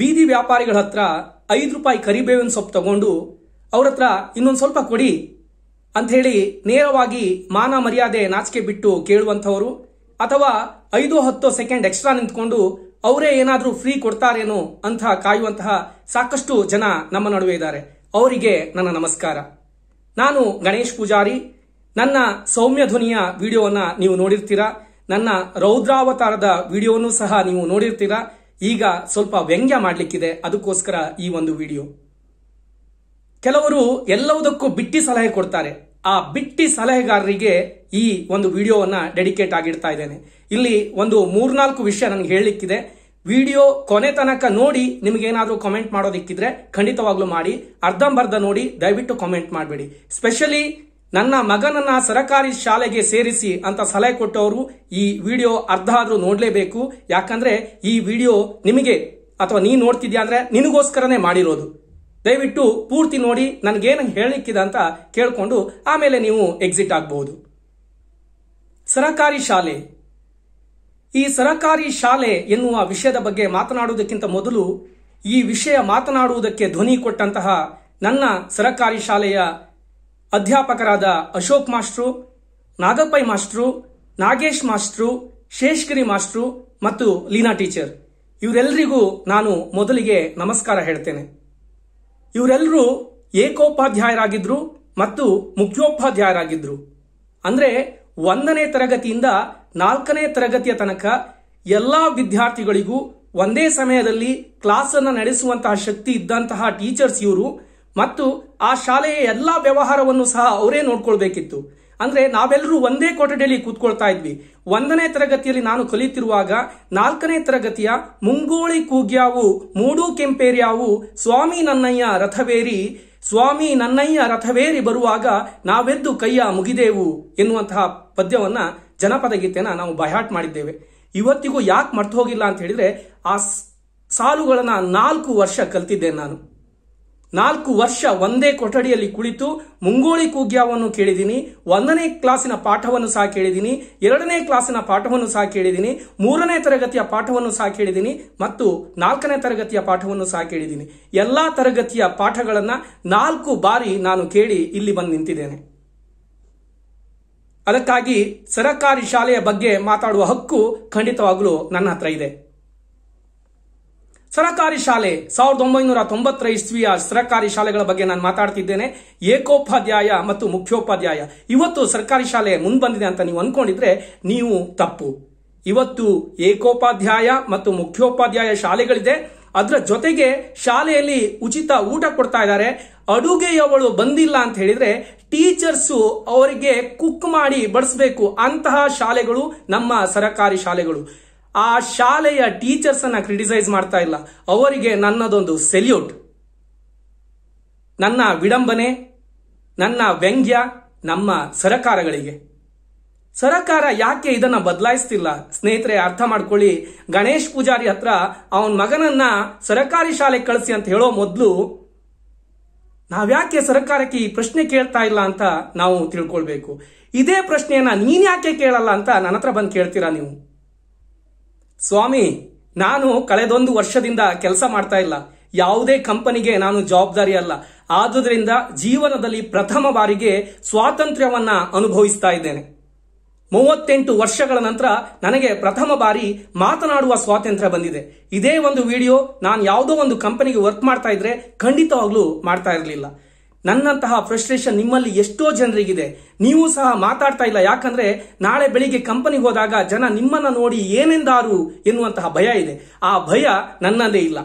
ಬೀದಿ ವ್ಯಾಪಾರಿಗಳ ಹತ್ರ ಐದು ರೂಪಾಯಿ ಕರಿಬೇವಿನ ಸೊಪ್ಪು ತಗೊಂಡು ಅವ್ರ ಹತ್ರ ಇನ್ನೊಂದು ಸ್ವಲ್ಪ ಕೊಡಿ ಅಂತ ಹೇಳಿ ನೇರವಾಗಿ ಮಾನ ಮರ್ಯಾದೆ ನಾಚಿಕೆ ಬಿಟ್ಟು ಕೇಳುವಂಥವರು ಅಥವಾ ಐದು ಹತ್ತು ಸೆಕೆಂಡ್ ಎಕ್ಸ್ಟ್ರಾ ನಿಂತ್ಕೊಂಡು ಅವರೇ ಏನಾದರೂ ಫ್ರೀ ಕೊಡ್ತಾರೇನೋ ಅಂತ ಕಾಯುವಂತಹ ಸಾಕಷ್ಟು ಜನ ನಮ್ಮ ನಡುವೆ ಇದ್ದಾರೆ ಅವರಿಗೆ ನನ್ನ ನಮಸ್ಕಾರ ನಾನು ಗಣೇಶ್ ಪೂಜಾರಿ ನನ್ನ ಸೌಮ್ಯ ಧ್ವನಿಯ ವಿಡಿಯೋವನ್ನು ನೀವು ನೋಡಿರ್ತೀರಾ ನನ್ನ ರೌದ್ರಾವತಾರದ ವಿಡಿಯೋನೂ ಸಹ ನೀವು ನೋಡಿರ್ತೀರಾ ಈಗ ಸ್ವಲ್ಪ ವ್ಯಂಗ್ಯ ಮಾಡಲಿಕ್ಕಿದೆ ಅದಕ್ಕೋಸ್ಕರ ಈ ಒಂದು ವಿಡಿಯೋ ಕೆಲವರು ಎಲ್ಲವುದಕ್ಕೂ ಬಿಟ್ಟಿ ಸಲಹೆ ಕೊಡ್ತಾರೆ ಆ ಬಿಟ್ಟಿ ಸಲಹೆಗಾರರಿಗೆ ಈ ಒಂದು ವಿಡಿಯೋವನ್ನ ಡೆಡಿಕೇಟ್ ಆಗಿಡ್ತಾ ಇದ್ದೇನೆ ಇಲ್ಲಿ ಒಂದು ಮೂರ್ನಾಲ್ಕು ವಿಷಯ ನನಗೆ ಹೇಳಲಿಕ್ಕಿದೆ ವಿಡಿಯೋ ಕೊನೆ ತನಕ ನೋಡಿ ನಿಮಗೇನಾದರೂ ಕಮೆಂಟ್ ಮಾಡೋದಿಕ್ಕಿದ್ರೆ ಖಂಡಿತವಾಗ್ಲೂ ಮಾಡಿ ಅರ್ಧಂಬರ್ಧ ನೋಡಿ ದಯವಿಟ್ಟು ಕಮೆಂಟ್ ಮಾಡಬೇಡಿ ಸ್ಪೆಷಲಿ ನನ್ನ ಮಗನನ್ನ ಸರಕಾರಿ ಶಾಲೆಗೆ ಸೇರಿಸಿ ಅಂತ ಸಲಹೆ ಕೊಟ್ಟವರು ಈ ವಿಡಿಯೋ ಅರ್ಧ ಆದ್ರೂ ನೋಡ್ಲೇಬೇಕು ಯಾಕಂದ್ರೆ ಈ ವಿಡಿಯೋ ನಿಮಗೆ ಅಥವಾ ನೀ ನೋಡ್ತಿದ್ಯಾ ಅಂದ್ರೆ ನಿನಗೋಸ್ಕರನೇ ಮಾಡಿರೋದು ದಯವಿಟ್ಟು ಪೂರ್ತಿ ನೋಡಿ ನನಗೇನು ಹೇಳಲಿಕ್ಕಿದೆ ಅಂತ ಕೇಳಿಕೊಂಡು ಆಮೇಲೆ ನೀವು ಎಕ್ಸಿಟ್ ಆಗಬಹುದು ಸರಕಾರಿ ಶಾಲೆ ಈ ಸರಕಾರಿ ಶಾಲೆ ಎನ್ನುವ ವಿಷಯದ ಬಗ್ಗೆ ಮಾತನಾಡುವುದಕ್ಕಿಂತ ಮೊದಲು ಈ ವಿಷಯ ಮಾತನಾಡುವುದಕ್ಕೆ ಧ್ವನಿ ಕೊಟ್ಟಂತಹ ನನ್ನ ಸರಕಾರಿ ಶಾಲೆಯ ಅಧ್ಯಾಪಕರಾದ ಅಶೋಕ್ ಮಾಸ್ಟ್ರು ನಾಗಪ್ಪೈ master Nagesh master Sheshgiri master ಮತ್ತು ಲೀನಾ ಟೀಚರ್ ಇವರೆಲ್ಲರಿಗೂ ನಾನು ಮೊದಲಿಗೆ ನಮಸ್ಕಾರ ಹೇಳ್ತೇನೆ ಇವರೆಲ್ಲರೂ ಏಕೋಪಾಧ್ಯಾಯರಾಗಿದ್ರು ಮತ್ತು ಮುಖ್ಯೋಪಾಧ್ಯಾಯರಾಗಿದ್ರು ಅಂದರೆ ಒಂದನೇ ತರಗತಿಯಿಂದ ನಾಲ್ಕನೇ ತರಗತಿಯ ತನಕ ಎಲ್ಲ ವಿದ್ಯಾರ್ಥಿಗಳಿಗೂ ಒಂದೇ ಸಮಯದಲ್ಲಿ ಕ್ಲಾಸನ್ನು ನಡೆಸುವಂತಹ ಶಕ್ತಿ ಇದ್ದಂತಹ ಟೀಚರ್ಸ್ ಇವರು ಮತ್ತು ಆ ಶಾಲೆಯ ಎಲ್ಲ ವ್ಯವಹಾರವನ್ನು ಸಹ ಅವರೇ ನೋಡ್ಕೊಳ್ಬೇಕಿತ್ತು ಅಂದ್ರೆ ನಾವೆಲ್ಲರೂ ಒಂದೇ ಕೊಠಡಿಯಲ್ಲಿ ಕೂತ್ಕೊಳ್ತಾ ಇದ್ವಿ ಒಂದನೇ ತರಗತಿಯಲ್ಲಿ ನಾನು ಕಲಿತಿರುವಾಗ ನಾಲ್ಕನೇ ತರಗತಿಯ ಮುಂಗೋಳಿ ಕೂಗ್ಯಾವು ಮೂಡು ಕೆಂಪೇರ್ಯಾವು ಸ್ವಾಮಿ ನನ್ನಯ್ಯ ರಥವೇರಿ ಸ್ವಾಮಿ ನನ್ನಯ್ಯ ರಥವೇರಿ ಬರುವಾಗ ನಾವೆದ್ದು ಕೈಯ ಮುಗಿದೆವು ಎನ್ನುವಂತಹ ಪದ್ಯವನ್ನ ಜನಪದ ಗೀತೆನ ನಾವು ಬಯಾಟ್ ಮಾಡಿದ್ದೇವೆ ಇವತ್ತಿಗೂ ಯಾಕೆ ಮರ್ತು ಹೋಗಿಲ್ಲ ಅಂತ ಹೇಳಿದ್ರೆ ಆ ಸಾಲುಗಳನ್ನ ನಾಲ್ಕು ವರ್ಷ ಕಲ್ತಿದ್ದೇನೆ ನಾನು ನಾಲ್ಕು ವರ್ಷ ಒಂದೇ ಕೊಠಡಿಯಲ್ಲಿ ಕುಳಿತು ಮುಂಗೋಳಿ ಕೂಗ್ಯಾವನ್ನು ಕೇಳಿದ್ದೀನಿ ಒಂದನೇ ಕ್ಲಾಸಿನ ಪಾಠವನ್ನು ಸಹ ಕೇಳಿದ್ದೀನಿ ಎರಡನೇ ಕ್ಲಾಸಿನ ಪಾಠವನ್ನು ಸಹ ಕೇಳಿದ್ದೀನಿ ಮೂರನೇ ತರಗತಿಯ ಪಾಠವನ್ನು ಸಹ ಕೇಳಿದ್ದೀನಿ ಮತ್ತು ನಾಲ್ಕನೇ ತರಗತಿಯ ಪಾಠವನ್ನು ಸಹ ಕೇಳಿದ್ದೀನಿ ಎಲ್ಲ ತರಗತಿಯ ಪಾಠಗಳನ್ನು ನಾಲ್ಕು ಬಾರಿ ನಾನು ಕೇಳಿ ಇಲ್ಲಿ ಬಂದು ನಿಂತಿದ್ದೇನೆ ಅದಕ್ಕಾಗಿ ಸರಕಾರಿ ಶಾಲೆಯ ಬಗ್ಗೆ ಮಾತಾಡುವ ಹಕ್ಕು ಖಂಡಿತವಾಗಲೂ ನನ್ನ ಹತ್ರ ಇದೆ ಸರಕಾರಿ ಶಾಲೆ ಸಾವಿರದ ಒಂಬೈನೂರ ತೊಂಬತ್ತರ ಇಸ್ವಿಯ ಸರಕಾರಿ ಶಾಲೆಗಳ ಬಗ್ಗೆ ನಾನು ಮಾತಾಡ್ತಿದ್ದೇನೆ ಏಕೋಪಾಧ್ಯಾಯ ಮತ್ತು ಮುಖ್ಯೋಪಾಧ್ಯಾಯ ಇವತ್ತು ಸರ್ಕಾರಿ ಶಾಲೆ ಮುಂದ್ಬಂದಿದೆ ಅಂತ ನೀವು ಅನ್ಕೊಂಡಿದ್ರೆ ನೀವು ತಪ್ಪು ಇವತ್ತು ಏಕೋಪಾಧ್ಯಾಯ ಮತ್ತು ಮುಖ್ಯೋಪಾಧ್ಯಾಯ ಶಾಲೆಗಳಿದೆ ಅದರ ಜೊತೆಗೆ ಶಾಲೆಯಲ್ಲಿ ಉಚಿತ ಊಟ ಕೊಡ್ತಾ ಇದ್ದಾರೆ ಅಡುಗೆಯವಳು ಬಂದಿಲ್ಲ ಅಂತ ಹೇಳಿದ್ರೆ ಟೀಚರ್ಸು ಅವರಿಗೆ ಕುಕ್ ಮಾಡಿ ಬಡಿಸಬೇಕು ಅಂತಹ ಶಾಲೆಗಳು ನಮ್ಮ ಸರಕಾರಿ ಶಾಲೆಗಳು ಆ ಶಾಲೆಯ ಟೀಚರ್ಸ್ ಅನ್ನ ಕ್ರಿಟಿಸೈಸ್ ಮಾಡ್ತಾ ಇಲ್ಲ ಅವರಿಗೆ ನನ್ನದೊಂದು ಸೆಲ್ಯೂಟ್ ನನ್ನ ವಿಡಂಬನೆ ನನ್ನ ವ್ಯಂಗ್ಯ ನಮ್ಮ ಸರಕಾರಗಳಿಗೆ ಸರಕಾರ ಯಾಕೆ ಇದನ್ನ ಬದಲಾಯಿಸ್ತಿಲ್ಲ ಸ್ನೇಹಿತರೆ ಅರ್ಥ ಮಾಡ್ಕೊಳ್ಳಿ ಗಣೇಶ್ ಪೂಜಾರಿ ಹತ್ರ ಅವನ ಮಗನನ್ನ ಸರಕಾರಿ ಶಾಲೆಗೆ ಕಳಿಸಿ ಅಂತ ಹೇಳೋ ಮೊದಲು ನಾವ್ಯಾಕೆ ಸರ್ಕಾರಕ್ಕೆ ಈ ಪ್ರಶ್ನೆ ಕೇಳ್ತಾ ಇಲ್ಲ ಅಂತ ನಾವು ತಿಳ್ಕೊಳ್ಬೇಕು ಇದೇ ಪ್ರಶ್ನೆಯನ್ನ ನೀನ್ ಯಾಕೆ ಕೇಳಲ್ಲ ಅಂತ ನನ್ನ ಹತ್ರ ಬಂದು ಕೇಳ್ತೀರಾ ನೀವು ಸ್ವಾಮಿ ನಾನು ಕಳೆದೊಂದು ವರ್ಷದಿಂದ ಕೆಲಸ ಮಾಡ್ತಾ ಇಲ್ಲ ಯಾವುದೇ ಕಂಪನಿಗೆ ನಾನು ಜವಾಬ್ದಾರಿ ಅಲ್ಲ ಆದುದರಿಂದ ಜೀವನದಲ್ಲಿ ಪ್ರಥಮ ಬಾರಿಗೆ ಸ್ವಾತಂತ್ರ್ಯವನ್ನ ಅನುಭವಿಸ್ತಾ ಇದ್ದೇನೆ ಮೂವತ್ತೆಂಟು ವರ್ಷಗಳ ನಂತರ ನನಗೆ ಪ್ರಥಮ ಬಾರಿ ಮಾತನಾಡುವ ಸ್ವಾತಂತ್ರ್ಯ ಬಂದಿದೆ ಇದೇ ಒಂದು ವಿಡಿಯೋ ನಾನು ಯಾವುದೋ ಒಂದು ಕಂಪನಿಗೆ ವರ್ಕ್ ಮಾಡ್ತಾ ಇದ್ರೆ ಖಂಡಿತವಾಗ್ಲೂ ಮಾಡ್ತಾ ಇರಲಿಲ್ಲ ನನ್ನಂತಹ ಫ್ರಸ್ಟ್ರೇಷನ್ ನಿಮ್ಮಲ್ಲಿ ಎಷ್ಟೋ ಜನರಿಗಿದೆ ನೀವು ಸಹ ಮಾತಾಡ್ತಾ ಇಲ್ಲ ಯಾಕಂದ್ರೆ ನಾಳೆ ಬೆಳಿಗ್ಗೆ ಕಂಪನಿ ಹೋದಾಗ ಜನ ನಿಮ್ಮನ್ನ ನೋಡಿ ಏನೆಂದಾರು ಎನ್ನುವಂತಹ ಭಯ ಇದೆ ಆ ಭಯ ನನ್ನದೇ ಇಲ್ಲ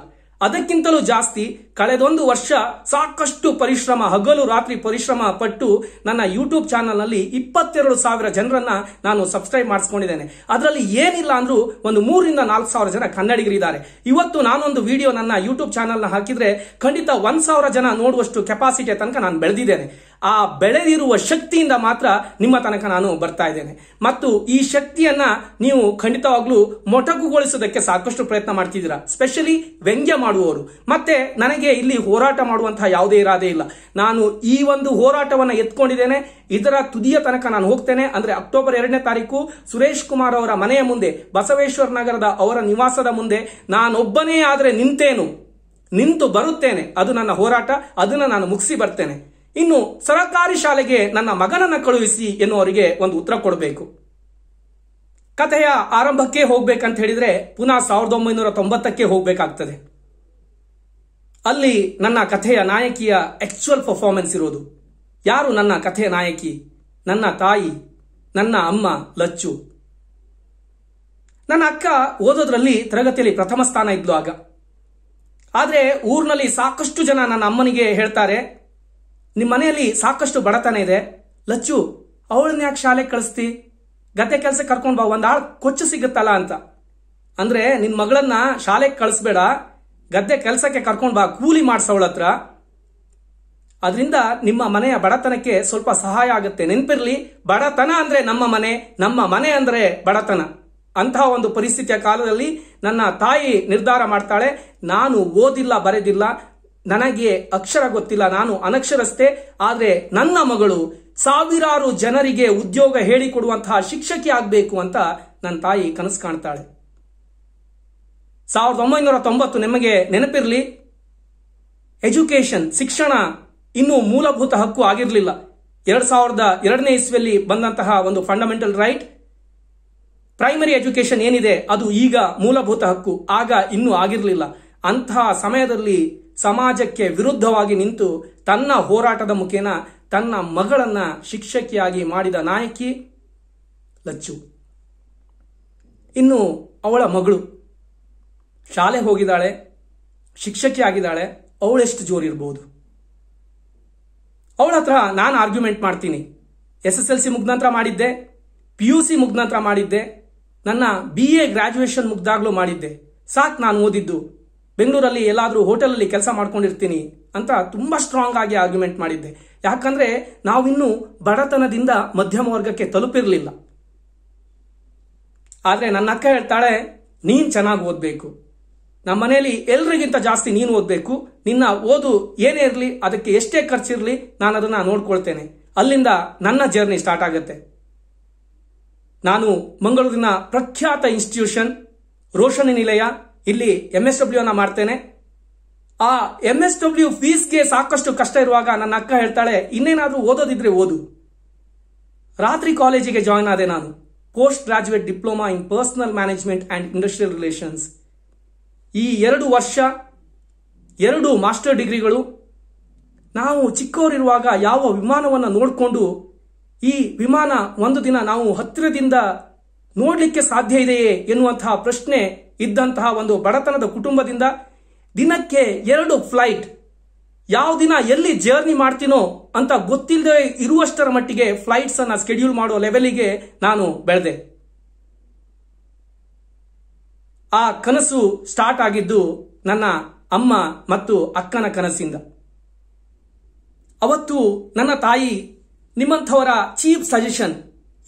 ಅದಕ್ಕಿಂತಲೂ ಜಾಸ್ತಿ ಕಳೆದೊಂದು ವರ್ಷ ಸಾಕಷ್ಟು ಪರಿಶ್ರಮ ಹಗಲು ರಾತ್ರಿ ಪರಿಶ್ರಮ ಪಟ್ಟು ನನ್ನ ಯೂಟ್ಯೂಬ್ ಚಾನಲ್ನಲ್ಲಿ ಇಪ್ಪತ್ತೆರಡು ಸಾವಿರ ಜನರನ್ನ ನಾನು ಸಬ್ಸ್ಕ್ರೈಬ್ ಮಾಡಿಸ್ಕೊಂಡಿದ್ದೇನೆ ಅದರಲ್ಲಿ ಏನಿಲ್ಲ ಅಂದ್ರೂ ಒಂದು ಮೂರರಿಂದ ನಾಲ್ಕು ಸಾವಿರ ಜನ ಕನ್ನಡಿಗರಿದ್ದಾರೆ ಇವತ್ತು ನಾನೊಂದು ವಿಡಿಯೋ ನನ್ನ ಯೂಟ್ಯೂಬ್ ಚಾನಲ್ನ ಹಾಕಿದ್ರೆ ಖಂಡಿತ ಒಂದ್ ಸಾವಿರ ಜನ ನೋಡುವಷ್ಟು ಕೆಪಾಸಿಟಿ ತನಕ ನಾನು ಬೆಳೆದಿದ್ದೇನೆ ಆ ಬೆಳೆದಿರುವ ಶಕ್ತಿಯಿಂದ ಮಾತ್ರ ನಿಮ್ಮ ತನಕ ನಾನು ಬರ್ತಾ ಇದ್ದೇನೆ ಮತ್ತು ಈ ಶಕ್ತಿಯನ್ನ ನೀವು ಖಂಡಿತವಾಗ್ಲೂ ಮೊಟಕುಗೊಳಿಸೋದಕ್ಕೆ ಸಾಕಷ್ಟು ಪ್ರಯತ್ನ ಮಾಡ್ತಿದ್ದೀರಾ ಸ್ಪೆಷಲಿ ವ್ಯಂಗ್ಯ ಮಾಡುವವರು ಮತ್ತೆ ನನಗೆ ಇಲ್ಲಿ ಹೋರಾಟ ಮಾಡುವಂತಹ ಯಾವುದೇ ಇರಾದೆ ಇಲ್ಲ ನಾನು ಈ ಒಂದು ಹೋರಾಟವನ್ನು ಎತ್ಕೊಂಡಿದ್ದೇನೆ ಇದರ ತುದಿಯ ತನಕ ನಾನು ಹೋಗ್ತೇನೆ ಅಂದ್ರೆ ಅಕ್ಟೋಬರ್ ಎರಡನೇ ತಾರೀಕು ಸುರೇಶ್ ಕುಮಾರ್ ಅವರ ಮನೆಯ ಮುಂದೆ ಬಸವೇಶ್ವರ ನಗರದ ಅವರ ನಿವಾಸದ ಮುಂದೆ ನಾನೊಬ್ಬನೇ ಆದರೆ ನಿಂತೇನು ನಿಂತು ಬರುತ್ತೇನೆ ಅದು ನನ್ನ ಹೋರಾಟ ಅದನ್ನ ನಾನು ಮುಗಿಸಿ ಬರ್ತೇನೆ ಇನ್ನು ಸರಕಾರಿ ಶಾಲೆಗೆ ನನ್ನ ಮಗನನ್ನು ಕಳುಹಿಸಿ ಎನ್ನುವರಿಗೆ ಒಂದು ಉತ್ತರ ಕೊಡಬೇಕು ಕಥೆಯ ಆರಂಭಕ್ಕೆ ಹೋಗ್ಬೇಕಂತ ಹೇಳಿದ್ರೆ ಪುನಃ ಸಾವಿರದ ಒಂಬೈನೂರ ತೊಂಬತ್ತಕ್ಕೆ ಹೋಗಬೇಕಾಗ್ತದೆ ಅಲ್ಲಿ ನನ್ನ ಕಥೆಯ ನಾಯಕಿಯ ಆಕ್ಚುಯಲ್ ಪರ್ಫಾರ್ಮೆನ್ಸ್ ಇರೋದು ಯಾರು ನನ್ನ ಕಥೆಯ ನಾಯಕಿ ನನ್ನ ತಾಯಿ ನನ್ನ ಅಮ್ಮ ಲಚ್ಚು ನನ್ನ ಅಕ್ಕ ಓದೋದ್ರಲ್ಲಿ ತರಗತಿಯಲ್ಲಿ ಪ್ರಥಮ ಸ್ಥಾನ ಇದ್ಲು ಆಗ ಆದರೆ ಊರಿನಲ್ಲಿ ಸಾಕಷ್ಟು ಜನ ನನ್ನ ಅಮ್ಮನಿಗೆ ಹೇಳ್ತಾರೆ ನಿಮ್ಮ ಮನೆಯಲ್ಲಿ ಸಾಕಷ್ಟು ಬಡತನ ಇದೆ ಲಚ್ಚು ಅವಳನ್ನ ಯಾಕೆ ಶಾಲೆಗೆ ಕಳಿಸ್ತಿ ಗದ್ದೆ ಕೆಲಸ ಕರ್ಕೊಂಡು ಬಾ ಒಂದು ಆಳು ಕೊಚ್ಚು ಸಿಗುತ್ತಲ್ಲ ಅಂತ ಅಂದ್ರೆ ನಿನ್ನ ಮಗಳನ್ನ ಶಾಲೆಗೆ ಕಳಿಸ್ಬೇಡ ಗದ್ದೆ ಕೆಲಸಕ್ಕೆ ಕರ್ಕೊಂಡು ಬಾ ಕೂಲಿ ಮಾಡಿಸವಳ ಹತ್ರ ಅದರಿಂದ ನಿಮ್ಮ ಮನೆಯ ಬಡತನಕ್ಕೆ ಸ್ವಲ್ಪ ಸಹಾಯ ಆಗುತ್ತೆ ನೆನಪಿರಲಿ ಬಡತನ ಅಂದ್ರೆ ನಮ್ಮ ಮನೆ ನಮ್ಮ ಮನೆ ಅಂದ್ರೆ ಬಡತನ ಅಂತಹ ಒಂದು ಪರಿಸ್ಥಿತಿಯ ಕಾಲದಲ್ಲಿ ನನ್ನ ತಾಯಿ ನಿರ್ಧಾರ ಮಾಡ್ತಾಳೆ ನಾನು ಓದಿಲ್ಲ ಬರೆದಿಲ್ಲ ನನಗೆ ಅಕ್ಷರ ಗೊತ್ತಿಲ್ಲ ನಾನು ಅನಕ್ಷರಸ್ಥೆ ಆದರೆ ನನ್ನ ಮಗಳು ಸಾವಿರಾರು ಜನರಿಗೆ ಉದ್ಯೋಗ ಹೇಳಿಕೊಡುವಂತಹ ಶಿಕ್ಷಕಿ ಆಗಬೇಕು ಅಂತ ನನ್ನ ತಾಯಿ ಕನಸು ಕಾಣ್ತಾಳೆ ಸಾವಿರದ ಒಂಬೈನೂರ ತೊಂಬತ್ತು ನಿಮಗೆ ನೆನಪಿರಲಿ ಎಜುಕೇಶನ್ ಶಿಕ್ಷಣ ಇನ್ನೂ ಮೂಲಭೂತ ಹಕ್ಕು ಆಗಿರಲಿಲ್ಲ ಎರಡ್ ಸಾವಿರದ ಎರಡನೇ ಇಸ್ವಿಯಲ್ಲಿ ಬಂದಂತಹ ಒಂದು ಫಂಡಮೆಂಟಲ್ ರೈಟ್ ಪ್ರೈಮರಿ ಎಜುಕೇಶನ್ ಏನಿದೆ ಅದು ಈಗ ಮೂಲಭೂತ ಹಕ್ಕು ಆಗ ಇನ್ನೂ ಆಗಿರಲಿಲ್ಲ ಅಂತಹ ಸಮಯದಲ್ಲಿ ಸಮಾಜಕ್ಕೆ ವಿರುದ್ಧವಾಗಿ ನಿಂತು ತನ್ನ ಹೋರಾಟದ ಮುಖೇನ ತನ್ನ ಮಗಳನ್ನ ಶಿಕ್ಷಕಿಯಾಗಿ ಮಾಡಿದ ನಾಯಕಿ ಲಚ್ಚು ಇನ್ನು ಅವಳ ಮಗಳು ಶಾಲೆ ಹೋಗಿದ್ದಾಳೆ ಶಿಕ್ಷಕಿ ಆಗಿದ್ದಾಳೆ ಅವಳೆಷ್ಟು ಜೋರಿರ್ಬೋದು ಅವಳ ಹತ್ರ ನಾನು ಆರ್ಗ್ಯುಮೆಂಟ್ ಮಾಡ್ತೀನಿ ಎಸ್ ಎಸ್ ಎಲ್ ಸಿ ನಂತರ ಮಾಡಿದ್ದೆ ಪಿ ಯು ಸಿ ಮಾಡಿದ್ದೆ ನನ್ನ ಬಿ ಎ ಗ್ರಾಜ್ಯುಯೇಷನ್ ಮುಗ್ದಾಗ್ಲೂ ಮಾಡಿದ್ದೆ ಸಾಕು ನಾನು ಓದಿದ್ದು ಬೆಂಗಳೂರಲ್ಲಿ ಎಲ್ಲಾದರೂ ಹೋಟೆಲಲ್ಲಿ ಕೆಲಸ ಮಾಡ್ಕೊಂಡಿರ್ತೀನಿ ಅಂತ ತುಂಬ ಸ್ಟ್ರಾಂಗ್ ಆಗಿ ಆರ್ಗ್ಯುಮೆಂಟ್ ಮಾಡಿದ್ದೆ ಯಾಕಂದ್ರೆ ನಾವಿನ್ನು ಬಡತನದಿಂದ ಮಧ್ಯಮ ವರ್ಗಕ್ಕೆ ತಲುಪಿರಲಿಲ್ಲ ಆದರೆ ನನ್ನ ಅಕ್ಕ ಹೇಳ್ತಾಳೆ ನೀನು ಚೆನ್ನಾಗಿ ಓದಬೇಕು ನಮ್ಮ ಮನೆಯಲ್ಲಿ ಎಲ್ರಿಗಿಂತ ಜಾಸ್ತಿ ನೀನು ಓದಬೇಕು ನಿನ್ನ ಓದು ಏನೇ ಇರಲಿ ಅದಕ್ಕೆ ಎಷ್ಟೇ ಖರ್ಚಿರಲಿ ನಾನು ಅದನ್ನು ನೋಡ್ಕೊಳ್ತೇನೆ ಅಲ್ಲಿಂದ ನನ್ನ ಜರ್ನಿ ಸ್ಟಾರ್ಟ್ ಆಗುತ್ತೆ ನಾನು ಮಂಗಳೂರಿನ ಪ್ರಖ್ಯಾತ ಇನ್ಸ್ಟಿಟ್ಯೂಷನ್ ರೋಷನಿ ನಿಲಯ ಇಲ್ಲಿ ಎಂ ಎಸ್ ಡಬ್ಲ್ಯೂ ಅನ್ನ ಮಾಡ್ತೇನೆ ಆ ಎಂ ಎಸ್ ಡಬ್ಲ್ಯೂ ಫೀಸ್ಗೆ ಸಾಕಷ್ಟು ಕಷ್ಟ ಇರುವಾಗ ನನ್ನ ಅಕ್ಕ ಹೇಳ್ತಾಳೆ ಇನ್ನೇನಾದ್ರೂ ಓದೋದಿದ್ರೆ ಓದು ರಾತ್ರಿ ಕಾಲೇಜಿಗೆ ಜಾಯ್ನ್ ಆದೆ ನಾನು post graduate diploma in personnel management and industrial relations ಈ ಎರಡು ವರ್ಷ ಎರಡು ಮಾಸ್ಟರ್ ಡಿಗ್ರಿಗಳು ನಾವು ಚಿಕ್ಕವರಿರುವಾಗ ಯಾವ ವಿಮಾನವನ್ನು ನೋಡಿಕೊಂಡು ಈ ವಿಮಾನ ಒಂದು ದಿನ ನಾವು ಹತ್ತಿರದಿಂದ ನೋಡಲಿಕ್ಕೆ ಸಾಧ್ಯ ಇದೆಯೇ ಎನ್ನುವಂತಹ ಪ್ರಶ್ನೆ ಇದ್ದಂತಹ ಒಂದು ಬಡತನದ ಕುಟುಂಬದಿಂದ ದಿನಕ್ಕೆ ಎರಡು ಫ್ಲೈಟ್ ಯಾವ ದಿನ ಎಲ್ಲಿ ಜರ್ನಿ ಮಾಡ್ತೀನೋ ಅಂತ ಗೊತ್ತಿಲ್ಲದೆ ಇರುವಷ್ಟರ ಮಟ್ಟಿಗೆ ಫ್ಲೈಟ್ಸ್ ಅನ್ನ ಸ್ಕೆಡ್ಯೂಲ್ ಮಾಡೋ ಲೆವೆಲಿಗೆ ನಾನು ಬೆಳೆದೆ ಆ ಕನಸು ಸ್ಟಾರ್ಟ್ ಆಗಿದ್ದು ನನ್ನ ಅಮ್ಮ ಮತ್ತು ಅಕ್ಕನ ಕನಸಿಂದ ಅವತ್ತು ನನ್ನ ತಾಯಿ ನಿಮ್ಮಂಥವರ ಚೀಪ್ ಸಜೆಷನ್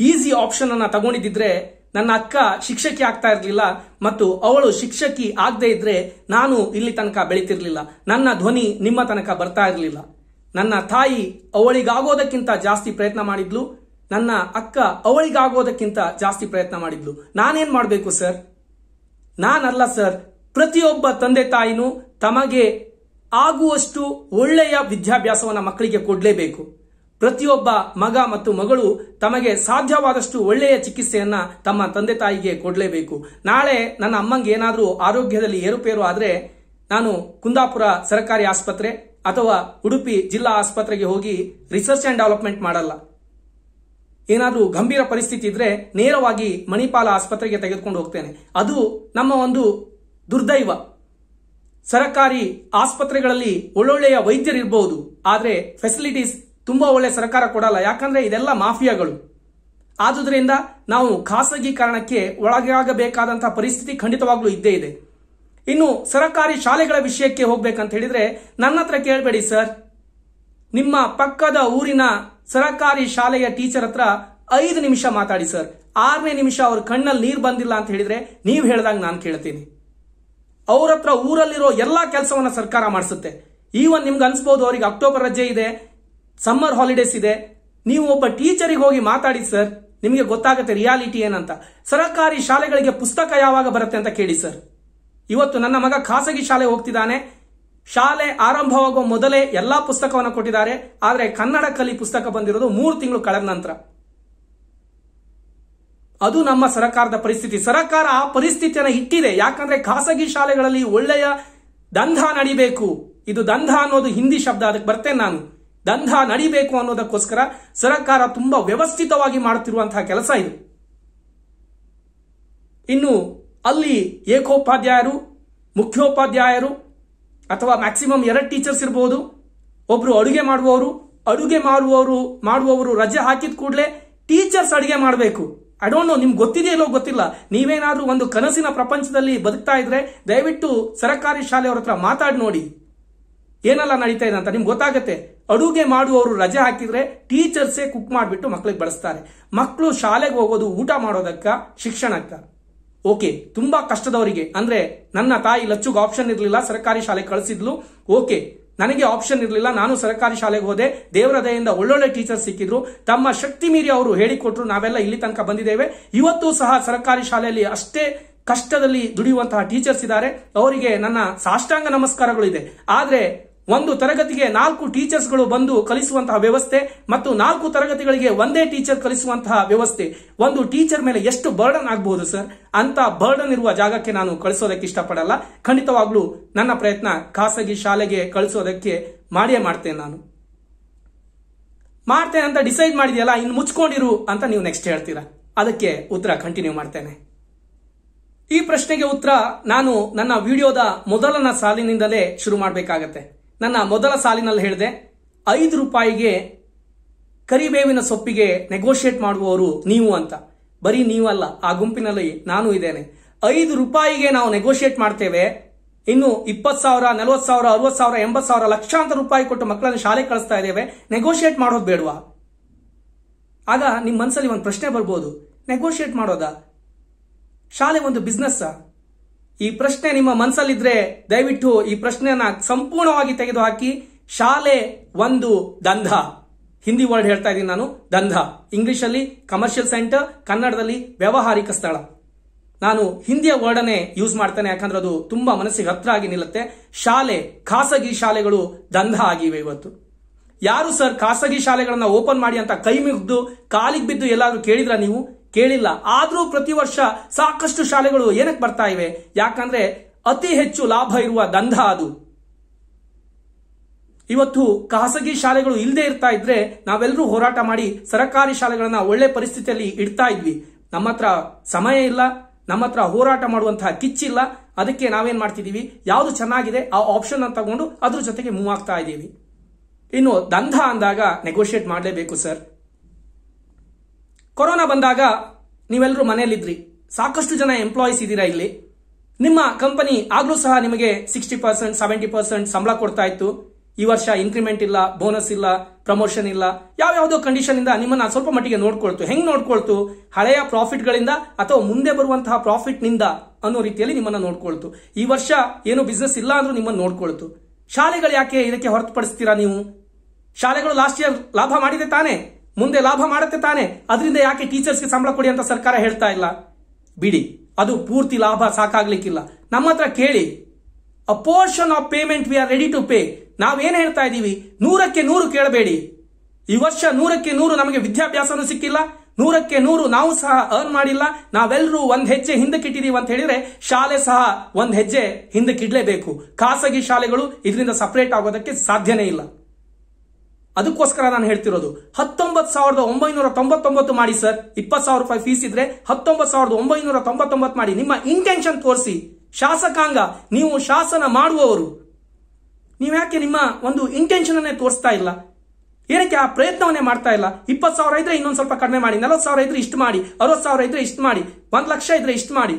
ಈಸಿ ಆಪ್ಷನ್ ಅನ್ನ ತಗೊಂಡಿದ್ರೆ ನನ್ನ ಅಕ್ಕ ಶಿಕ್ಷಕಿ ಆಗ್ತಾ ಇರಲಿಲ್ಲ ಮತ್ತು ಅವಳು ಶಿಕ್ಷಕಿ ಆಗದೆ ಇದ್ರೆ ನಾನು ಇಲ್ಲಿ ತನಕ ಬೆಳೀತಿರ್ಲಿಲ್ಲ ನನ್ನ ಧ್ವನಿ ನಿಮ್ಮ ತನಕ ಬರ್ತಾ ಇರಲಿಲ್ಲ ನನ್ನ ತಾಯಿ ಅವಳಿಗಾಗೋದಕ್ಕಿಂತ ಜಾಸ್ತಿ ಪ್ರಯತ್ನ ಮಾಡಿದ್ಲು ನನ್ನ ಅಕ್ಕ ಅವಳಿಗಾಗೋದಕ್ಕಿಂತ ಜಾಸ್ತಿ ಪ್ರಯತ್ನ ಮಾಡಿದ್ಲು ನಾನೇನ್ ಮಾಡಬೇಕು ಸರ್ ನಾನಲ್ಲ ಸರ್ ಪ್ರತಿಯೊಬ್ಬ ತಂದೆ ತಾಯಿನೂ ತಮಗೆ ಆಗುವಷ್ಟು ಒಳ್ಳೆಯ ವಿದ್ಯಾಭ್ಯಾಸವನ್ನು ಮಕ್ಕಳಿಗೆ ಕೊಡಲೇಬೇಕು ಪ್ರತಿಯೊಬ್ಬ ಮಗ ಮತ್ತು ಮಗಳು ತಮಗೆ ಸಾಧ್ಯವಾದಷ್ಟು ಒಳ್ಳೆಯ ಚಿಕಿತ್ಸೆಯನ್ನ ತಮ್ಮ ತಂದೆ ತಾಯಿಗೆ ಕೊಡಲೇಬೇಕು ನಾಳೆ ನನ್ನ ಅಮ್ಮಂಗೆ ಏನಾದರೂ ಆರೋಗ್ಯದಲ್ಲಿ ಏರುಪೇರು ಆದರೆ ನಾನು ಕುಂದಾಪುರ ಸರ್ಕಾರಿ ಆಸ್ಪತ್ರೆ ಅಥವಾ ಉಡುಪಿ ಜಿಲ್ಲಾ ಆಸ್ಪತ್ರೆಗೆ ಹೋಗಿ ರಿಸರ್ಚ್ ಅಂಡ್ ಡೆವಲಪ್ಮೆಂಟ್ ಮಾಡಲ್ಲ ಏನಾದರೂ ಗಂಭೀರ ಪರಿಸ್ಥಿತಿ ಇದ್ರೆ ನೇರವಾಗಿ ಮಣಿಪಾಲ ಆಸ್ಪತ್ರೆಗೆ ತೆಗೆದುಕೊಂಡು ಹೋಗ್ತೇನೆ ಅದು ನಮ್ಮ ಒಂದು ದುರ್ದೈವ ಸರಕಾರಿ ಆಸ್ಪತ್ರೆಗಳಲ್ಲಿ ಒಳ್ಳೊಳ್ಳೆಯ ವೈದ್ಯರಿರಬಹುದು ಆದರೆ ಫೆಸಿಲಿಟೀಸ್ ತುಂಬಾ ಒಳ್ಳೆ ಸರ್ಕಾರ ಕೊಡಲ್ಲ ಯಾಕಂದ್ರೆ ಇದೆಲ್ಲ ಮಾಫಿಯಾಗಳು ಆದುದರಿಂದ ನಾವು ಖಾಸಗೀಕರಣಕ್ಕೆ ಒಳಗಾಗಬೇಕಾದಂತಹ ಪರಿಸ್ಥಿತಿ ಖಂಡಿತವಾಗ್ಲೂ ಇದ್ದೇ ಇದೆ ಇನ್ನು ಸರಕಾರಿ ಶಾಲೆಗಳ ವಿಷಯಕ್ಕೆ ಹೋಗ್ಬೇಕಂತ ಹೇಳಿದ್ರೆ ನನ್ನ ಹತ್ರ ಕೇಳಬೇಡಿ ಸರ್ ನಿಮ್ಮ ಪಕ್ಕದ ಊರಿನ ಸರಕಾರಿ ಶಾಲೆಯ ಟೀಚರ್ ಹತ್ರ ಐದು ನಿಮಿಷ ಮಾತಾಡಿ ಸರ್ ಆರನೇ ನಿಮಿಷ ಅವ್ರ ಕಣ್ಣಲ್ಲಿ ನೀರು ಬಂದಿಲ್ಲ ಅಂತ ಹೇಳಿದ್ರೆ ನೀವು ಹೇಳಿದಾಗ ನಾನು ಕೇಳ್ತೀನಿ ಅವರ ಹತ್ರ ಊರಲ್ಲಿರೋ ಎಲ್ಲಾ ಕೆಲಸವನ್ನ ಸರ್ಕಾರ ಮಾಡಿಸುತ್ತೆ ಈವನ್ ನಿಮ್ಗೆ ಅನ್ಸ್ಬೋದು ಅವರಿಗೆ ಅಕ್ಟೋಬರ್ ರಜೆ ಇದೆ ಸಮ್ಮರ್ ಹಾಲಿಡೇಸ್ ಇದೆ ನೀವು ಒಬ್ಬ ಟೀಚರಿಗೆ ಹೋಗಿ ಮಾತಾಡಿ ಸರ್ ನಿಮಗೆ ಗೊತ್ತಾಗುತ್ತೆ ರಿಯಾಲಿಟಿ ಏನಂತ ಸರಕಾರಿ ಶಾಲೆಗಳಿಗೆ ಪುಸ್ತಕ ಯಾವಾಗ ಬರುತ್ತೆ ಅಂತ ಕೇಳಿ ಸರ್ ಇವತ್ತು ನನ್ನ ಮಗ ಖಾಸಗಿ ಶಾಲೆ ಹೋಗ್ತಿದ್ದಾನೆ ಶಾಲೆ ಆರಂಭವಾಗುವ ಮೊದಲೇ ಎಲ್ಲಾ ಪುಸ್ತಕವನ್ನು ಕೊಟ್ಟಿದ್ದಾರೆ ಆದರೆ ಕನ್ನಡ ಕಲಿ ಪುಸ್ತಕ ಬಂದಿರೋದು ಮೂರು ತಿಂಗಳು ಕಳೆದ ನಂತರ ಅದು ನಮ್ಮ ಸರಕಾರದ ಪರಿಸ್ಥಿತಿ ಸರಕಾರ ಆ ಪರಿಸ್ಥಿತಿಯನ್ನು ಇಟ್ಟಿದೆ ಯಾಕಂದ್ರೆ ಖಾಸಗಿ ಶಾಲೆಗಳಲ್ಲಿ ಒಳ್ಳೆಯ ದಂಧ ನಡಿಬೇಕು ಇದು ದಂಧ ಅನ್ನೋದು ಹಿಂದಿ ಶಬ್ದ ಅದಕ್ಕೆ ಬರ್ತೇನೆ ನಾನು ದಂಧ ನಡಿಬೇಕು ಅನ್ನೋದಕ್ಕೋಸ್ಕರ ಸರ್ಕಾರ ತುಂಬಾ ವ್ಯವಸ್ಥಿತವಾಗಿ ಮಾಡುತ್ತಿರುವಂತಹ ಕೆಲಸ ಇದು ಇನ್ನು ಅಲ್ಲಿ ಏಕೋಪಾಧ್ಯಾಯರು ಮುಖ್ಯೋಪಾಧ್ಯಾಯರು ಅಥವಾ ಮ್ಯಾಕ್ಸಿಮಮ್ ಎರಡು ಟೀಚರ್ಸ್ ಇರಬಹುದು ಒಬ್ರು ಅಡುಗೆ ಮಾಡುವವರು ಅಡುಗೆ ಮಾಡುವವರು ಮಾಡುವವರು ರಜೆ ಹಾಕಿದ ಕೂಡಲೇ ಟೀಚರ್ಸ್ ಅಡುಗೆ ಮಾಡಬೇಕು ಐ ಡೋಂಟ್ ನೋ ನಿಮ್ಗೆ ಗೊತ್ತಿದೆಯಲ್ಲೋ ಗೊತ್ತಿಲ್ಲ ನೀವೇನಾದರೂ ಒಂದು ಕನಸಿನ ಪ್ರಪಂಚದಲ್ಲಿ ಬದುಕ್ತಾ ಇದ್ರೆ ದಯವಿಟ್ಟು ಸರಕಾರಿ ಶಾಲೆಯವ್ರ ಹತ್ರ ಮಾತಾಡಿ ನೋಡಿ ಏನೆಲ್ಲ ನಡೀತಾ ಇದೆ ಅಂತ ನಿಮ್ಗೆ ಗೊತ್ತಾಗುತ್ತೆ ಅಡುಗೆ ಮಾಡುವವರು ರಜೆ ಹಾಕಿದ್ರೆ ಟೀಚರ್ಸೇ ಕುಕ್ ಮಾಡಿಬಿಟ್ಟು ಮಕ್ಕಳಿಗೆ ಬಳಸ್ತಾರೆ ಮಕ್ಕಳು ಶಾಲೆಗೆ ಹೋಗೋದು ಊಟ ಮಾಡೋದಕ್ಕ ಶಿಕ್ಷಣಕ್ಕ ಓಕೆ ತುಂಬಾ ಕಷ್ಟದವರಿಗೆ ಅಂದ್ರೆ ನನ್ನ ತಾಯಿ ಲಚ್ಚುಗೆ ಆಪ್ಷನ್ ಇರಲಿಲ್ಲ ಸರ್ಕಾರಿ ಶಾಲೆಗೆ ಕಳಿಸಿದ್ಲು ಓಕೆ ನನಗೆ ಆಪ್ಷನ್ ಇರಲಿಲ್ಲ ನಾನು ಸರ್ಕಾರಿ ಶಾಲೆಗೆ ಹೋದೆ ದೇವರ ದಯೆಯಿಂದ ಒಳ್ಳೊಳ್ಳೆ ಟೀಚರ್ ಸಿಕ್ಕಿದ್ರು ತಮ್ಮ ಶಕ್ತಿ ಮೀರಿ ಅವರು ಹೇಳಿಕೊಟ್ರು ನಾವೆಲ್ಲ ಇಲ್ಲಿ ತನಕ ಬಂದಿದ್ದೇವೆ ಇವತ್ತು ಸಹ ಸರ್ಕಾರಿ ಶಾಲೆಯಲ್ಲಿ ಅಷ್ಟೇ ಕಷ್ಟದಲ್ಲಿ ದುಡಿಯುವಂತಹ ಟೀಚರ್ಸ್ ಇದ್ದಾರೆ ಅವರಿಗೆ ನನ್ನ ಸಾಷ್ಟಾಂಗ ನಮಸ್ಕಾರಗಳು ಇದೆ ಆದರೆ ಒಂದು ತರಗತಿಗೆ ನಾಲ್ಕು ಟೀಚರ್ಸ್ಗಳು ಬಂದು ಕಲಿಸುವಂತಹ ವ್ಯವಸ್ಥೆ ಮತ್ತು ನಾಲ್ಕು ತರಗತಿಗಳಿಗೆ ಒಂದೇ ಟೀಚರ್ ಕಲಿಸುವಂತಹ ವ್ಯವಸ್ಥೆ ಒಂದು ಟೀಚರ್ ಮೇಲೆ ಎಷ್ಟು ಬರ್ಡನ್ ಆಗಬಹುದು ಸರ್ ಅಂತ ಬರ್ಡನ್ ಇರುವ ಜಾಗಕ್ಕೆ ನಾನು ಕಳಿಸೋದಕ್ಕೆ ಇಷ್ಟಪಡಲ್ಲ ಖಂಡಿತವಾಗ್ಲೂ ನನ್ನ ಪ್ರಯತ್ನ ಖಾಸಗಿ ಶಾಲೆಗೆ ಕಳಿಸೋದಕ್ಕೆ ಮಾಡಿಯೇ ಮಾಡ್ತೇನೆ ನಾನು ಮಾಡ್ತೇನೆ ಅಂತ ಡಿಸೈಡ್ ಮಾಡಿದೆಯಲ್ಲ ಇನ್ನು ಮುಚ್ಕೊಂಡಿರು ಅಂತ ನೀವು ನೆಕ್ಸ್ಟ್ ಹೇಳ್ತೀರಾ ಅದಕ್ಕೆ ಉತ್ತರ ಕಂಟಿನ್ಯೂ ಮಾಡ್ತೇನೆ ಈ ಪ್ರಶ್ನೆಗೆ ಉತ್ತರ ನಾನು ನನ್ನ ವಿಡಿಯೋದ ಮೊದಲನ ಸಾಲಿನಿಂದಲೇ ಶುರು ಮಾಡಬೇಕಾಗತ್ತೆ ನನ್ನ ಮೊದಲ ಸಾಲಿನಲ್ಲಿ ಹೇಳಿದೆ ಐದು ರೂಪಾಯಿಗೆ ಕರಿಬೇವಿನ ಸೊಪ್ಪಿಗೆ ನೆಗೋಷಿಯೇಟ್ ಮಾಡುವವರು ನೀವು ಅಂತ ಬರೀ ನೀವಲ್ಲ ಆ ಗುಂಪಿನಲ್ಲಿ ನಾನು ಇದ್ದೇನೆ ಐದು ರೂಪಾಯಿಗೆ ನಾವು ನೆಗೋಷಿಯೇಟ್ ಮಾಡ್ತೇವೆ ಇನ್ನು ಇಪ್ಪತ್ತು ಸಾವಿರ ನಲವತ್ತು ಸಾವಿರ ಅರವತ್ತು ಸಾವಿರ ಎಂಬತ್ತು ಸಾವಿರ ಲಕ್ಷಾಂತರ ರೂಪಾಯಿ ಕೊಟ್ಟು ಮಕ್ಕಳನ್ನು ಶಾಲೆ ಕಳಿಸ್ತಾ ಇದ್ದೇವೆ ನೆಗೋಷಿಯೇಟ್ ಮಾಡೋದು ಬೇಡವಾ ಆಗ ನಿಮ್ಮ ಮನಸ್ಸಲ್ಲಿ ಒಂದು ಪ್ರಶ್ನೆ ಬರ್ಬೋದು ನೆಗೋಷಿಯೇಟ್ ಮಾಡೋದಾ ಶಾಲೆ ಒಂದು ಬಿಸ್ನೆಸ್ಸಾ ಈ ಪ್ರಶ್ನೆ ನಿಮ್ಮ ಮನಸ್ಸಲ್ಲಿದ್ರೆ ದಯವಿಟ್ಟು ಈ ಪ್ರಶ್ನೆಯನ್ನ ಸಂಪೂರ್ಣವಾಗಿ ತೆಗೆದುಹಾಕಿ ಶಾಲೆ ಒಂದು ದಂಧ ಹಿಂದಿ ವರ್ಡ್ ಹೇಳ್ತಾ ಇದ್ದೀನಿ ನಾನು ದಂಧ ಇಂಗ್ಲಿಷ್ ಅಲ್ಲಿ ಕಮರ್ಷಿಯಲ್ ಸೆಂಟರ್ ಕನ್ನಡದಲ್ಲಿ ವ್ಯವಹಾರಿಕ ಸ್ಥಳ ನಾನು ಹಿಂದಿಯ ವರ್ಡ್ ಅನ್ನೇ ಯೂಸ್ ಮಾಡ್ತೇನೆ ಯಾಕಂದ್ರೆ ಅದು ತುಂಬಾ ಮನಸ್ಸಿಗೆ ಹತ್ರ ಆಗಿ ನಿಲ್ಲುತ್ತೆ ಶಾಲೆ ಖಾಸಗಿ ಶಾಲೆಗಳು ದಂಧ ಆಗಿವೆ ಇವತ್ತು ಯಾರು ಸರ್ ಖಾಸಗಿ ಶಾಲೆಗಳನ್ನ ಓಪನ್ ಮಾಡಿ ಅಂತ ಕೈ ಮುಗಿದು ಕಾಲಿಗೆ ಬಿದ್ದು ಎಲ್ಲಾದ್ರೂ ಕೇಳಿದ್ರ ನೀವು ಕೇಳಿಲ್ಲ ಆದರೂ ಪ್ರತಿ ವರ್ಷ ಸಾಕಷ್ಟು ಶಾಲೆಗಳು ಏನಕ್ಕೆ ಬರ್ತಾ ಇವೆ ಯಾಕಂದ್ರೆ ಅತಿ ಹೆಚ್ಚು ಲಾಭ ಇರುವ ದಂಧ ಅದು ಇವತ್ತು ಖಾಸಗಿ ಶಾಲೆಗಳು ಇಲ್ಲದೆ ಇರ್ತಾ ಇದ್ರೆ ನಾವೆಲ್ಲರೂ ಹೋರಾಟ ಮಾಡಿ ಸರಕಾರಿ ಶಾಲೆಗಳನ್ನ ಒಳ್ಳೆ ಪರಿಸ್ಥಿತಿಯಲ್ಲಿ ಇಡ್ತಾ ಇದ್ವಿ ನಮ್ಮ ಹತ್ರ ಸಮಯ ಇಲ್ಲ ನಮ್ಮ ಹತ್ರ ಹೋರಾಟ ಮಾಡುವಂತಹ ಕಿಚ್ಚಿಲ್ಲ ಅದಕ್ಕೆ ನಾವೇನ್ ಮಾಡ್ತಿದ್ದೀವಿ ಯಾವುದು ಚೆನ್ನಾಗಿದೆ ಆ ಆಪ್ಷನ್ ಅನ್ನು ತಗೊಂಡು ಅದ್ರ ಜೊತೆಗೆ ಮೂವ್ ಆಗ್ತಾ ಇದ್ದೀವಿ ಇನ್ನು ದಂಧ ಅಂದಾಗ ನೆಗೋಷಿಯೇಟ್ ಮಾಡಲೇಬೇಕು ಸರ್ ಕೊರೋನಾ ಬಂದಾಗ ನೀವೆಲ್ಲರೂ ಮನೆಯಲ್ಲಿದ್ರಿ ಸಾಕಷ್ಟು ಜನ ಎಂಪ್ಲಾಯೀಸ್ ಇದ್ದೀರಾ ಇಲ್ಲಿ ನಿಮ್ಮ ಕಂಪನಿ ಆಗಲೂ ಸಹ ನಿಮಗೆ ಸಿಕ್ಸ್ಟಿ ಪರ್ಸೆಂಟ್ ಸೆವೆಂಟಿ ಪರ್ಸೆಂಟ್ ಸಂಬಳ ಕೊಡ್ತಾ ಇತ್ತು ಈ ವರ್ಷ ಇನ್ಕ್ರಿಮೆಂಟ್ ಇಲ್ಲ ಬೋನಸ್ ಇಲ್ಲ ಪ್ರಮೋಷನ್ ಇಲ್ಲ ಯಾವ್ಯಾವುದೋ ಕಂಡೀಷನ್ ಇಂದ ನಿಮ್ಮನ್ನ ಸ್ವಲ್ಪ ಮಟ್ಟಿಗೆ ನೋಡ್ಕೊಳ್ತು ಹೆಂಗ್ ನೋಡ್ಕೊಳ್ತು ಹಳೆಯ ಪ್ರಾಫಿಟ್ ಗಳಿಂದ ಅಥವಾ ಮುಂದೆ ಬರುವಂತಹ ಪ್ರಾಫಿಟ್ ನಿಂದ ಅನ್ನೋ ರೀತಿಯಲ್ಲಿ ನಿಮ್ಮನ್ನ ನೋಡ್ಕೊಳ್ತು ಈ ವರ್ಷ ಏನು ಬಿಸ್ನೆಸ್ ಇಲ್ಲ ಅಂದ್ರೂ ನಿಮ್ಮನ್ನ ನೋಡ್ಕೊಳ್ತು ಶಾಲೆಗಳು ಯಾಕೆ ಇದಕ್ಕೆ ಹೊರತುಪಡಿಸ್ತೀರಾ ನೀವು ಶಾಲೆಗಳು ಲಾಸ್ಟ್ ಇಯರ್ ಲಾಭ ಮಾಡಿದೆ ತಾನೇ ಮುಂದೆ ಲಾಭ ಮಾಡುತ್ತೆ ತಾನೆ ಅದರಿಂದ ಯಾಕೆ ಟೀಚರ್ಸ್ಗೆ ಸಂಬಳ ಕೊಡಿ ಅಂತ ಸರ್ಕಾರ ಹೇಳ್ತಾ ಇಲ್ಲ ಬಿಡಿ ಅದು ಪೂರ್ತಿ ಲಾಭ ಸಾಕಾಗ್ಲಿಕ್ಕಿಲ್ಲ ನಮ್ಮ ಹತ್ರ ಕೇಳಿ a portion of payment we are ready to pay ನಾವೇನು ಹೇಳ್ತಾ ಇದ್ದೀವಿ ನೂರಕ್ಕೆ ನೂರು ಕೇಳಬೇಡಿ ಈ ವರ್ಷ ನೂರಕ್ಕೆ ನೂರು ನಮಗೆ ವಿದ್ಯಾಭ್ಯಾಸನೂ ಸಿಕ್ಕಿಲ್ಲ ನೂರಕ್ಕೆ ನೂರು ನಾವು ಸಹ ಅರ್ನ್ ಮಾಡಿಲ್ಲ ನಾವೆಲ್ಲರೂ ಒಂದು ಹೆಜ್ಜೆ ಹಿಂದಕ್ಕಿಟ್ಟಿದೀವಿ ಅಂತ ಹೇಳಿದ್ರೆ ಶಾಲೆ ಸಹ ಒಂದು ಹೆಜ್ಜೆ ಇಡ್ಲೇಬೇಕು ಖಾಸಗಿ ಶಾಲೆಗಳು ಇದರಿಂದ ಸಪರೇಟ್ ಆಗೋದಕ್ಕೆ ಸಾಧ್ಯನೇ ಇಲ್ಲ ಅದಕ್ಕೋಸ್ಕರ ನಾನು ಹೇಳ್ತಿರೋದು ಹತ್ತೊಂಬತ್ತು ಸಾವಿರದ ಒಂಬೈನೂರ ತೊಂಬತ್ತೊಂಬತ್ತು ಮಾಡಿ ಸರ್ ಇಪ್ಪತ್ತು ಸಾವಿರ ರೂಪಾಯಿ ಫೀಸ್ ಇದ್ರೆ ಹತ್ತೊಂಬತ್ತು ಸಾವಿರದ ಒಂಬೈನೂರ ತೊಂಬತ್ತೊಂಬತ್ತು ಮಾಡಿ ನಿಮ್ಮ ಇಂಟೆನ್ಷನ್ ತೋರಿಸಿ ಶಾಸಕಾಂಗ ನೀವು ಶಾಸನ ಮಾಡುವವರು ನೀವ್ಯಾಕೆ ನಿಮ್ಮ ಒಂದು ಇಂಟೆನ್ಷನ್ ಅನ್ನೇ ತೋರಿಸ್ತಾ ಇಲ್ಲ ಏನಕ್ಕೆ ಆ ಪ್ರಯತ್ನವನ್ನೇ ಮಾಡ್ತಾ ಇಲ್ಲ ಇಪ್ಪತ್ತು ಸಾವಿರ ಇದ್ರೆ ಇನ್ನೊಂದು ಸ್ವಲ್ಪ ಕಡಿಮೆ ಮಾಡಿ ನಲವತ್ತು ಸಾವಿರ ಇದ್ರೆ ಇಷ್ಟು ಮಾಡಿ ಅರವತ್ತು ಸಾವಿರ ಇದ್ರೆ ಇಷ್ಟು ಮಾಡಿ ಒಂದು ಲಕ್ಷ ಇದ್ರೆ ಇಷ್ಟು ಮಾಡಿ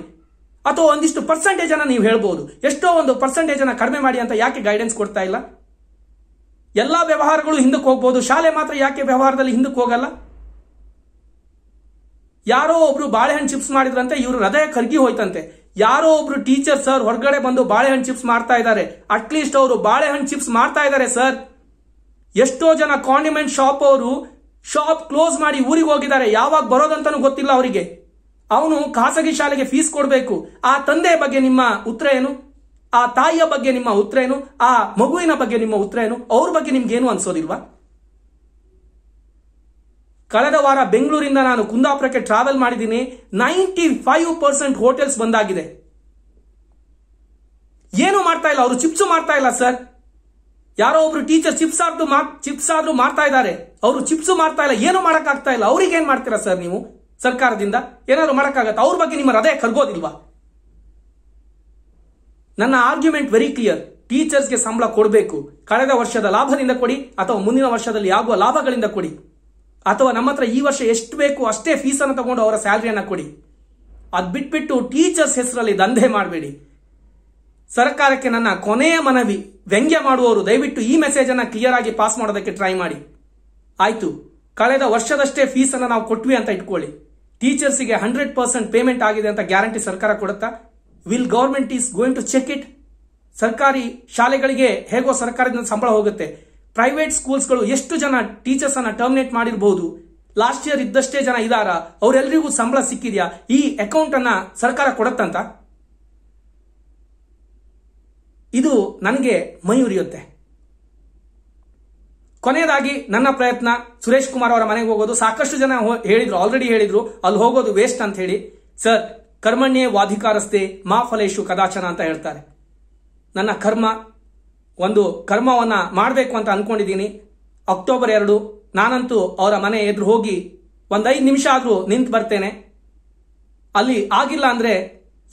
ಅಥವಾ ಒಂದಿಷ್ಟು ಪರ್ಸೆಂಟೇಜ್ ಅನ್ನ ನೀವು ಹೇಳ್ಬೋದು ಎಷ್ಟೋ ಒಂದು ಪರ್ಸೆಂಟೇಜ್ ಅನ್ನ ಕಡಿಮೆ ಮಾಡಿ ಅಂತ ಯಾಕೆ ಗೈಡೆನ್ಸ್ ಕೊಡ್ತಾ ಇಲ್ಲ ಎಲ್ಲ ವ್ಯವಹಾರಗಳು ಹಿಂದಕ್ಕೆ ಹೋಗ್ಬೋದು ಶಾಲೆ ಮಾತ್ರ ಯಾಕೆ ವ್ಯವಹಾರದಲ್ಲಿ ಹಿಂದಕ್ಕೆ ಹೋಗಲ್ಲ ಯಾರೋ ಒಬ್ರು ಬಾಳೆಹಣ್ಣು ಚಿಪ್ಸ್ ಮಾಡಿದ್ರಂತೆ ಇವರು ಹೃದಯ ಕರ್ಗಿ ಹೋಯ್ತಂತೆ ಯಾರೋ ಒಬ್ರು ಟೀಚರ್ ಸರ್ ಹೊರಗಡೆ ಬಂದು ಬಾಳೆಹಣ್ಣು ಚಿಪ್ಸ್ ಮಾಡ್ತಾ ಇದ್ದಾರೆ ಅಟ್ಲೀಸ್ಟ್ ಅವರು ಬಾಳೆಹಣ್ಣು ಚಿಪ್ಸ್ ಮಾಡ್ತಾ ಇದ್ದಾರೆ ಸರ್ ಎಷ್ಟೋ ಜನ ಕಾಂಡಿಮೆಂಟ್ ಶಾಪ್ ಅವರು ಶಾಪ್ ಕ್ಲೋಸ್ ಮಾಡಿ ಊರಿಗೆ ಹೋಗಿದ್ದಾರೆ ಯಾವಾಗ ಬರೋದಂತನೂ ಗೊತ್ತಿಲ್ಲ ಅವರಿಗೆ ಅವನು ಖಾಸಗಿ ಶಾಲೆಗೆ ಫೀಸ್ ಕೊಡಬೇಕು ಆ ತಂದೆ ಬಗ್ಗೆ ನಿಮ್ಮ ಉತ್ತರ ಏನು ಆ ತಾಯಿಯ ಬಗ್ಗೆ ನಿಮ್ಮ ಉತ್ತರ ಏನು ಆ ಮಗುವಿನ ಬಗ್ಗೆ ನಿಮ್ಮ ಉತ್ತರ ಏನು ಅವ್ರ ಬಗ್ಗೆ ನಿಮ್ಗೇನು ಅನ್ಸೋದಿಲ್ವಾ ಕಳೆದ ವಾರ ಬೆಂಗಳೂರಿಂದ ನಾನು ಕುಂದಾಪುರಕ್ಕೆ ಟ್ರಾವೆಲ್ ಮಾಡಿದ್ದೀನಿ ನೈಂಟಿ ಫೈವ್ ಪರ್ಸೆಂಟ್ ಹೋಟೆಲ್ಸ್ ಬಂದಾಗಿದೆ ಏನು ಮಾಡ್ತಾ ಇಲ್ಲ ಅವರು ಚಿಪ್ಸ್ ಮಾಡ್ತಾ ಇಲ್ಲ ಸರ್ ಯಾರೋ ಒಬ್ರು ಟೀಚರ್ ಚಿಪ್ಸ್ ಆದ್ರೂ ಚಿಪ್ಸ್ ಆದ್ರೂ ಮಾಡ್ತಾ ಇದ್ದಾರೆ ಅವರು ಚಿಪ್ಸ್ ಮಾಡ್ತಾ ಇಲ್ಲ ಏನು ಮಾಡಕ್ಕಾಗ್ತಾ ಇಲ್ಲ ಅವ್ರಿಗೆ ಏನ್ ಮಾಡ್ತೀರಾ ಸರ್ ನೀವು ಸರ್ಕಾರದಿಂದ ಏನಾದ್ರು ಮಾಡಕ್ಕಾಗತ್ತ ಅವ್ರ ಬಗ್ಗೆ ನಿಮ್ಮ ಹೃದಯ ಕರ್ಗೋದಿಲ್ವಾ ನನ್ನ ಆರ್ಗ್ಯುಮೆಂಟ್ ವೆರಿ ಕ್ಲಿಯರ್ ಟೀಚರ್ಸ್ಗೆ ಸಂಬಳ ಕೊಡಬೇಕು ಕಳೆದ ವರ್ಷದ ಲಾಭದಿಂದ ಕೊಡಿ ಅಥವಾ ಮುಂದಿನ ವರ್ಷದಲ್ಲಿ ಆಗುವ ಲಾಭಗಳಿಂದ ಕೊಡಿ ಅಥವಾ ನಮ್ಮ ಹತ್ರ ಈ ವರ್ಷ ಎಷ್ಟು ಬೇಕು ಅಷ್ಟೇ ಫೀಸನ್ನು ತಗೊಂಡು ಅವರ ಸ್ಯಾಲ್ರಿಯನ್ನು ಕೊಡಿ ಅದು ಬಿಟ್ಬಿಟ್ಟು ಟೀಚರ್ಸ್ ಹೆಸರಲ್ಲಿ ದಂಧೆ ಮಾಡಬೇಡಿ ಸರ್ಕಾರಕ್ಕೆ ನನ್ನ ಕೊನೆಯ ಮನವಿ ವ್ಯಂಗ್ಯ ಮಾಡುವವರು ದಯವಿಟ್ಟು ಈ ಮೆಸೇಜ್ ಅನ್ನ ಕ್ಲಿಯರ್ ಆಗಿ ಪಾಸ್ ಮಾಡೋದಕ್ಕೆ ಟ್ರೈ ಮಾಡಿ ಆಯ್ತು ಕಳೆದ ವರ್ಷದಷ್ಟೇ ಫೀಸನ್ನು ನಾವು ಕೊಟ್ವಿ ಅಂತ ಇಟ್ಕೊಳ್ಳಿ ಟೀಚರ್ಸಿಗೆ ಹಂಡ್ರೆಡ್ ಪರ್ಸೆಂಟ್ ಪೇಮೆಂಟ್ ಆಗಿದೆ ಅಂತ ಗ್ಯಾರಂಟಿ ಸರ್ಕಾರ ಕೊಡುತ್ತಾ will government is going to check it ಸರ್ಕಾರಿ ಶಾಲೆಗಳಿಗೆ ಹೇಗೋ ಸರ್ಕಾರದಿಂದ ಸಂಬಳ ಹೋಗುತ್ತೆ ಪ್ರೈವೇಟ್ ಸ್ಕೂಲ್ಸ್ಗಳು ಎಷ್ಟು ಜನ ಟೀಚರ್ಸ್ ಅನ್ನ ಟರ್ಮಿನೇಟ್ ಮಾಡಿರಬಹುದು ಲಾಸ್ಟ್ ಇಯರ್ ಇದ್ದಷ್ಟೇ ಜನ ಇದಾರ ಅವರೆಲ್ಲರಿಗೂ ಸಂಬಳ ಸಿಕ್ಕಿದ್ಯಾ ಈ ಅಕೌಂಟ್ ಅನ್ನ ಸರ್ಕಾರ ಕೊಡತ್ತಂತ ಇದು ನನಗೆ ಮೈ ಉರಿಯುತ್ತೆ ಕೊನೆಯದಾಗಿ ನನ್ನ ಪ್ರಯತ್ನ ಸುರೇಶ್ ಕುಮಾರ್ ಅವರ ಮನೆಗೆ ಹೋಗೋದು ಸಾಕಷ್ಟು ಜನ ಹೇಳಿದ್ರು ಆಲ್ರೆಡಿ ಹೇಳಿದ್ರು ಅಲ್ಲಿ ಹೋಗೋದು ವೇಸ್ಟ್ ಅಂತ ಹೇಳಿ ಸರ್ ಕರ್ಮಣ್ಯೇ ವಾಧಿಕಾರಸ್ತೆ ಮಾ ಫಲೇಶು ಕದಾಚನ ಅಂತ ಹೇಳ್ತಾರೆ ನನ್ನ ಕರ್ಮ ಒಂದು ಕರ್ಮವನ್ನು ಮಾಡಬೇಕು ಅಂತ ಅಂದ್ಕೊಂಡಿದ್ದೀನಿ ಅಕ್ಟೋಬರ್ ಎರಡು ನಾನಂತೂ ಅವರ ಮನೆ ಎದುರು ಹೋಗಿ ಒಂದು ಐದು ನಿಮಿಷ ಆದರೂ ನಿಂತು ಬರ್ತೇನೆ ಅಲ್ಲಿ ಆಗಿಲ್ಲ ಅಂದರೆ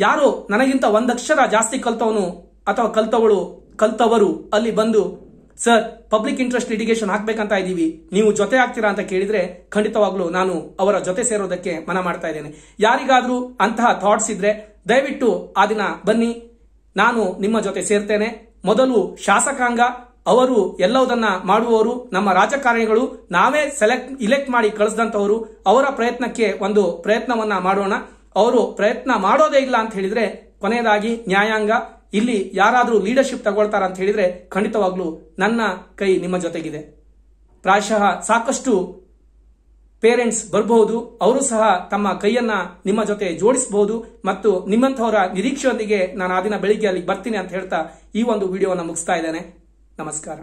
ಯಾರು ನನಗಿಂತ ಒಂದಕ್ಷರ ಜಾಸ್ತಿ ಕಲ್ತವನು ಅಥವಾ ಕಲ್ತವಳು ಕಲ್ತವರು ಅಲ್ಲಿ ಬಂದು ಸರ್ ಪಬ್ಲಿಕ್ ಇಂಟ್ರೆಸ್ಟ್ ಲಿಟಿಗೇಷನ್ ಹಾಕ್ಬೇಕಂತ ಇದ್ದೀವಿ ನೀವು ಜೊತೆ ಆಗ್ತೀರಾ ಅಂತ ಕೇಳಿದ್ರೆ ಖಂಡಿತವಾಗ್ಲೂ ನಾನು ಅವರ ಜೊತೆ ಸೇರೋದಕ್ಕೆ ಮನ ಮಾಡ್ತಾ ಇದ್ದೇನೆ ಯಾರಿಗಾದ್ರೂ ಅಂತಹ ಥಾಟ್ಸ್ ಇದ್ರೆ ದಯವಿಟ್ಟು ಆ ದಿನ ಬನ್ನಿ ನಾನು ನಿಮ್ಮ ಜೊತೆ ಸೇರ್ತೇನೆ ಮೊದಲು ಶಾಸಕಾಂಗ ಅವರು ಎಲ್ಲವುದನ್ನ ಮಾಡುವವರು ನಮ್ಮ ರಾಜಕಾರಣಿಗಳು ನಾವೇ ಸೆಲೆಕ್ಟ್ ಇಲೆಕ್ಟ್ ಮಾಡಿ ಕಳಿಸಿದಂತವರು ಅವರ ಪ್ರಯತ್ನಕ್ಕೆ ಒಂದು ಪ್ರಯತ್ನವನ್ನ ಮಾಡೋಣ ಅವರು ಪ್ರಯತ್ನ ಮಾಡೋದೇ ಇಲ್ಲ ಅಂತ ಹೇಳಿದ್ರೆ ಕೊನೆಯದಾಗಿ ನ್ಯಾಯಾಂಗ ಇಲ್ಲಿ ಯಾರಾದರೂ ಲೀಡರ್ಶಿಪ್ ತಗೊಳ್ತಾರ ಅಂತ ಹೇಳಿದ್ರೆ ಖಂಡಿತವಾಗ್ಲೂ ನನ್ನ ಕೈ ನಿಮ್ಮ ಜೊತೆಗಿದೆ ಪ್ರಾಯಶಃ ಸಾಕಷ್ಟು ಪೇರೆಂಟ್ಸ್ ಬರಬಹುದು ಅವರು ಸಹ ತಮ್ಮ ಕೈಯನ್ನ ನಿಮ್ಮ ಜೊತೆ ಜೋಡಿಸಬಹುದು ಮತ್ತು ನಿಮ್ಮಂಥವರ ನಿರೀಕ್ಷೆಯೊಂದಿಗೆ ನಾನು ಆ ದಿನ ಬೆಳಿಗ್ಗೆ ಅಲ್ಲಿಗೆ ಬರ್ತೀನಿ ಅಂತ ಹೇಳ್ತಾ ಈ ಒಂದು ವಿಡಿಯೋವನ್ನು ಮುಗಿಸ್ತಾ ಇದ್ದೇನೆ ನಮಸ್ಕಾರ